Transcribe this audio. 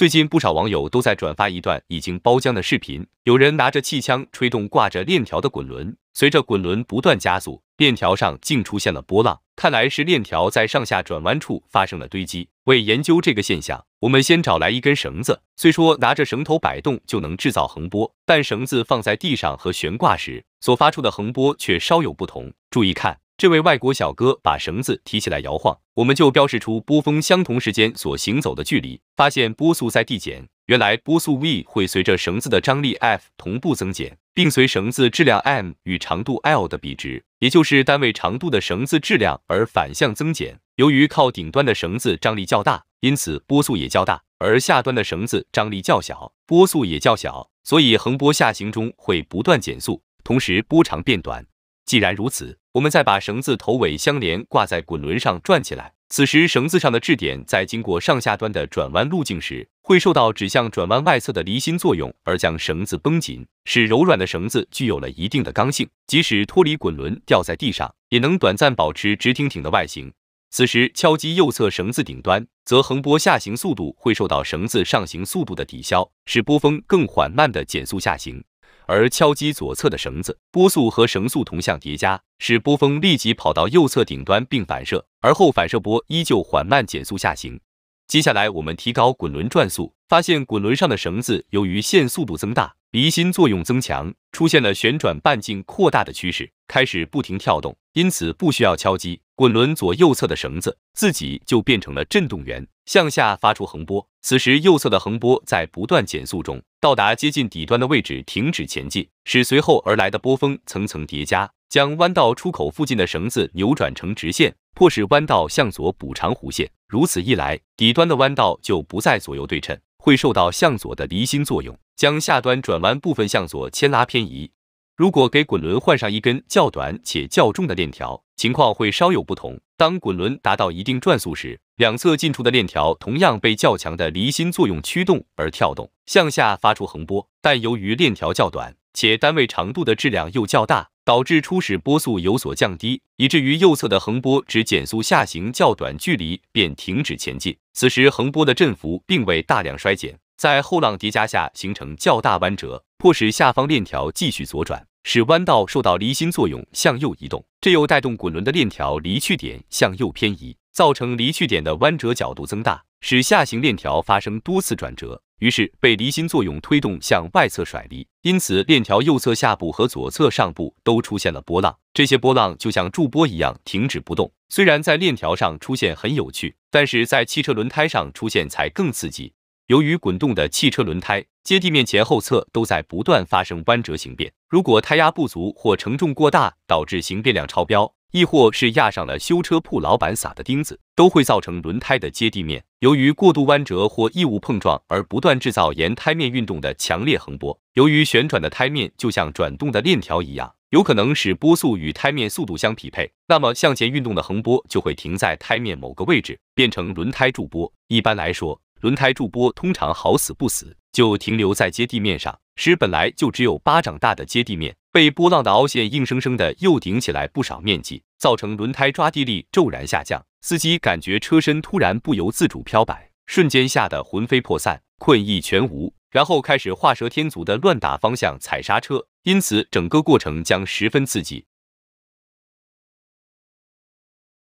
最近不少网友都在转发一段已经包浆的视频，有人拿着气枪吹动挂着链条的滚轮，随着滚轮不断加速，链条上竟出现了波浪，看来是链条在上下转弯处发生了堆积。为研究这个现象，我们先找来一根绳子，虽说拿着绳头摆动就能制造横波，但绳子放在地上和悬挂时所发出的横波却稍有不同。注意看。这位外国小哥把绳子提起来摇晃，我们就标示出波峰相同时间所行走的距离，发现波速在递减。原来波速 v 会随着绳子的张力 f 同步增减，并随绳子质量 m 与长度 l 的比值，也就是单位长度的绳子质量而反向增减。由于靠顶端的绳子张力较大，因此波速也较大；而下端的绳子张力较小，波速也较小。所以横波下行中会不断减速，同时波长变短。既然如此，我们再把绳子头尾相连，挂在滚轮上转起来。此时，绳子上的质点在经过上下端的转弯路径时，会受到指向转弯外侧的离心作用，而将绳子绷紧，使柔软的绳子具有了一定的刚性。即使脱离滚轮掉在地上，也能短暂保持直挺挺的外形。此时，敲击右侧绳子顶端，则横波下行速度会受到绳子上行速度的抵消，使波峰更缓慢地减速下行。而敲击左侧的绳子，波速和绳速同向叠加，使波峰立即跑到右侧顶端并反射，而后反射波依旧缓慢减速下行。接下来我们提高滚轮转速，发现滚轮上的绳子由于线速度增大，离心作用增强，出现了旋转半径扩大的趋势，开始不停跳动，因此不需要敲击滚轮左右侧的绳子，自己就变成了振动源，向下发出横波。此时右侧的横波在不断减速中。到达接近底端的位置停止前进，使随后而来的波峰层层叠加，将弯道出口附近的绳子扭转成直线，迫使弯道向左补偿弧线。如此一来，底端的弯道就不再左右对称，会受到向左的离心作用，将下端转弯部分向左牵拉偏移。如果给滚轮换上一根较短且较重的链条，情况会稍有不同。当滚轮达到一定转速时，两侧进出的链条同样被较强的离心作用驱动而跳动，向下发出横波。但由于链条较短，且单位长度的质量又较大，导致初始波速有所降低，以至于右侧的横波只减速下行较短距离便停止前进。此时横波的振幅并未大量衰减，在后浪叠加下形成较大弯折，迫使下方链条继续左转，使弯道受到离心作用向右移动，这又带动滚轮的链条离去点向右偏移。造成离去点的弯折角度增大，使下行链条发生多次转折，于是被离心作用推动向外侧甩离。因此，链条右侧下部和左侧上部都出现了波浪，这些波浪就像驻波一样停止不动。虽然在链条上出现很有趣，但是在汽车轮胎上出现才更刺激。由于滚动的汽车轮胎接地面前后侧都在不断发生弯折形变，如果胎压不足或承重过大，导致形变量超标。亦或是压上了修车铺老板撒的钉子，都会造成轮胎的接地面由于过度弯折或异物碰撞而不断制造沿胎面运动的强烈横波。由于旋转的胎面就像转动的链条一样，有可能使波速与胎面速度相匹配，那么向前运动的横波就会停在胎面某个位置，变成轮胎驻波。一般来说，轮胎驻波通常好死不死就停留在接地面上，使本来就只有巴掌大的接地面被波浪的凹陷硬生生的又顶起来不少面积，造成轮胎抓地力骤然下降，司机感觉车身突然不由自主飘摆，瞬间吓得魂飞魄散，困意全无，然后开始画蛇添足的乱打方向、踩刹车，因此整个过程将十分刺激。